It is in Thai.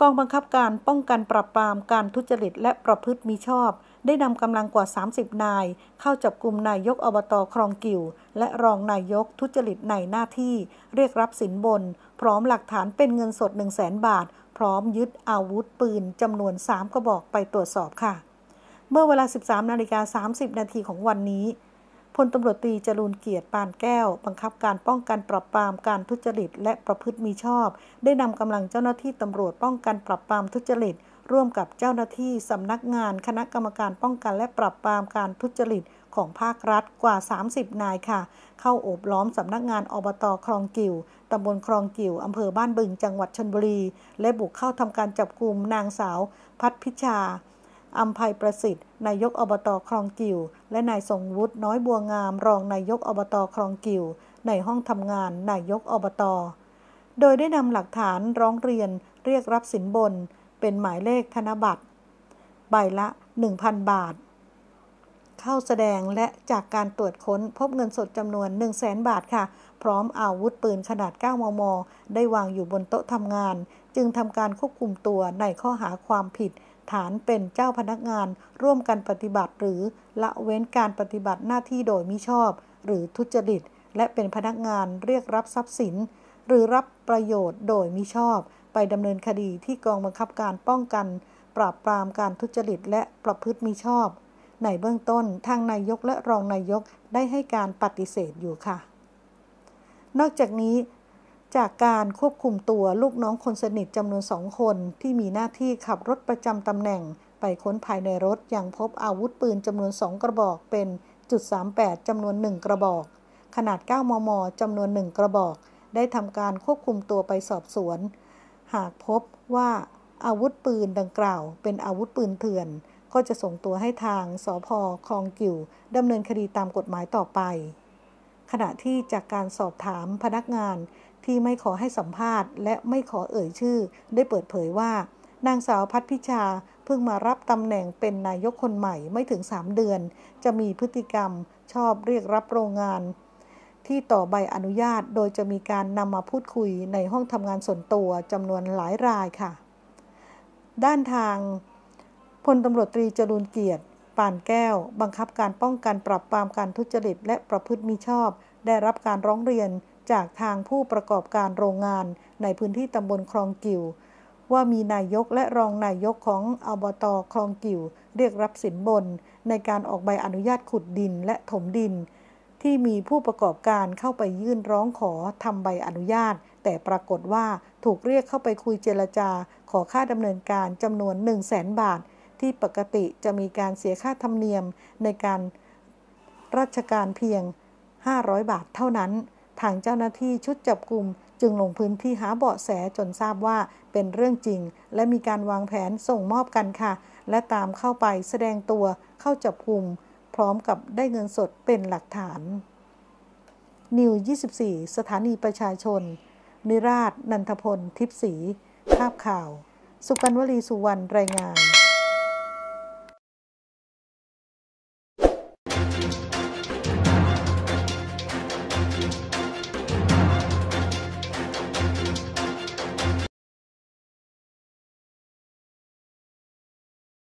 กองบังคับการป้องกันปราบปรามการทุจริตและประพฤติมิชอบ ได้นำกำลังกว่า 30 นาย เข้าจับกลุ่มนายกอบตอครองกิ่วและรองนายกทุจริตในหน้าที่ เรียกรับสินบน พร้อมหลักฐานเป็นเงินสด1 0 0 0 0แบาท พร้อมยึดอาวุธปืนจำนวน 3กระบอกไปตรวจสอบค่ะ เมื่อเวลา 13 นาฬิกา 30 นาทีของวันนี้พลตำรวจตรีจรูนเกียรติปานแก้ว บังคับการป้องกัน ปรับปรามการทุจริตและประพฤติมิชอบ ได้นำกำลังเจ้าหน้าที่ตำรวจป้องกันปรับปรามทุจริต ร่วมกับเจ้าหน้าที่สำนักงาน คณะกรรมการป้องกันและปรับปรามการทุจริต ของภาครัฐกว่า 30 นายค่ะ เข้าโอบล้อมสำนักงานอบตอคลองกิวตำบลคลองกิวอำเภอบ้านบึง จังหวัดชนบุรี และบุกเข้าทำการจับกลุ่มนางสาว พัฒพิชาอัมภัยประสิทธิ์นายกอบตคลองกิวและนายทรงวุฒิน้อยบัวงามรองนายกอบตคลองกิวในห้องทำงานนายกอบต โดยได้นำหลักฐานร้องเรียนเรียกรับสินบน เป็นหมายเลขธนบัตรใบละ 1,000 บาท เข้าแสดงและจากการตรวจค้นพบเงินสดจำนวน 1 0 0 0 0แบาทค่ะ พร้อมอาวุธปืนขนาด 9 มม ได้วางอยู่บนโต๊ะทำงาน จึงทำการควบคุมตัวในข้อหาความผิดฐานเป็นเจ้าพนักงานร่วมกันปฏิบัติหรือละเว้นการปฏิบัติหน้าที่โดยมิชอบ หรือทุจริต และเป็นพนักงานเรียกรับทรัพย์สิน หรือรับประโยชน์โดยมิชอบ ไปดำเนินคดีที่กองบังคับการป้องกัน ปราบ ปรามการทุจริต และประพฤติมิชอบ ในเบื้องต้นทางนายกและรองนายกได้ให้การปฏิเสธอยู่ค่ะ นอกจากนี้จากการควบคุมตัวลูกน้องคนสนิท จำนวนสองคนที่มีหน้าที่ขับรถประจำตำแหน่งไปค้นภายในรถยังพบอาวุธปืนจำนวนสองกระบอกเป็นจุด38จำนวนหนึ่งกระบอก ขนาด9มมจำนวนหนึ่งกระบอก ได้ทำการควบคุมตัวไปสอบสวน หากพบว่าอาวุธปืนดังกล่าว เป็นอาวุธปืนเถื่อน ก็จะส่งตัวให้ทางสพคลองกิ่วดำเนินคดีตามกฎหมายต่อไป ขณะที่จากการสอบถามพนักงานที่ไม่ขอให้สัมภาษณ์และไม่ขอเอ่ยชื่อ ได้เปิดเผยว่า นางสาวพัฒพิชาเพิ่งมารับตำแหน่งเป็นนายกคนใหม่ไม่ถึง 3 เดือน จะมีพฤติกรรมชอบเรียกรับโรงงาน ที่ต่อใบอนุญาตโดยจะมีการนำมาพูดคุยในห้องทำงานส่วนตัวจำนวนหลายรายค่ะ ด้านทางพลตำรวจตรีจรูนเกียรติปานแก้ว บังคับการป้องกันปรับปรามการทุจริตและประพฤติมิชอบ ได้รับการร้องเรียนจากทางผู้ประกอบการโรงงานในพื้นที่ตำบลคลองกิวว่ามีนายกและรองนายกของอบตคลองกิวเรียกรับสินบน ในการออกใบอนุญาตขุดดินและถมดิน ที่มีผู้ประกอบการเข้าไปยื่นร้องขอทำใบอนุญาต แต่ปรากฏว่าถูกเรียกเข้าไปคุยเจรจา ขอค่าดำเนินการจำนวน 1 0 0 0 0แสนบาท ที่ปกติจะมีการเสียค่าธรรมเนียมในการราชการเพียง 500 บาทเท่านั้นทางเจ้าหน้าที่ชุดจับกลุ่ม จึงลงพื้นที่หาเบาะแสจนทราบว่าเป็นเรื่องจริง และมีการวางแผนส่งมอบกันค่ะ และตามเข้าไปแสดงตัวเข้าจับกลุ่มพร้อมกับได้เงินสดเป็นหลักฐาน นิว 24 สถานีประชาชน นิราชนันทพล ทิพสีภาพข่าว สุกันวลีสุวรรณ รายงาน